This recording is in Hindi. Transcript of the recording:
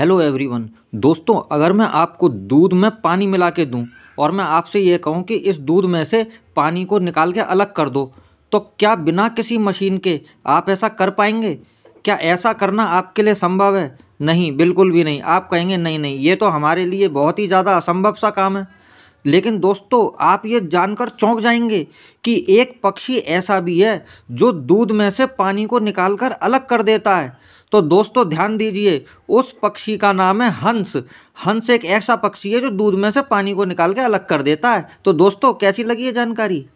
हेलो एवरीवन दोस्तों अगर मैं आपको दूध में पानी मिला के दूँ और मैं आपसे ये कहूँ कि इस दूध में से पानी को निकाल के अलग कर दो तो क्या बिना किसी मशीन के आप ऐसा कर पाएंगे क्या ऐसा करना आपके लिए संभव है नहीं बिल्कुल भी नहीं आप कहेंगे नहीं नहीं ये तो हमारे लिए बहुत ही ज़्यादा असंभव सा काम है लेकिन दोस्तों आप ये जानकर चौंक जाएंगे कि एक पक्षी ऐसा भी है जो दूध में से पानी को निकालकर अलग कर देता है तो दोस्तों ध्यान दीजिए उस पक्षी का नाम है हंस हंस एक ऐसा पक्षी है जो दूध में से पानी को निकाल के अलग कर देता है तो दोस्तों कैसी लगी है जानकारी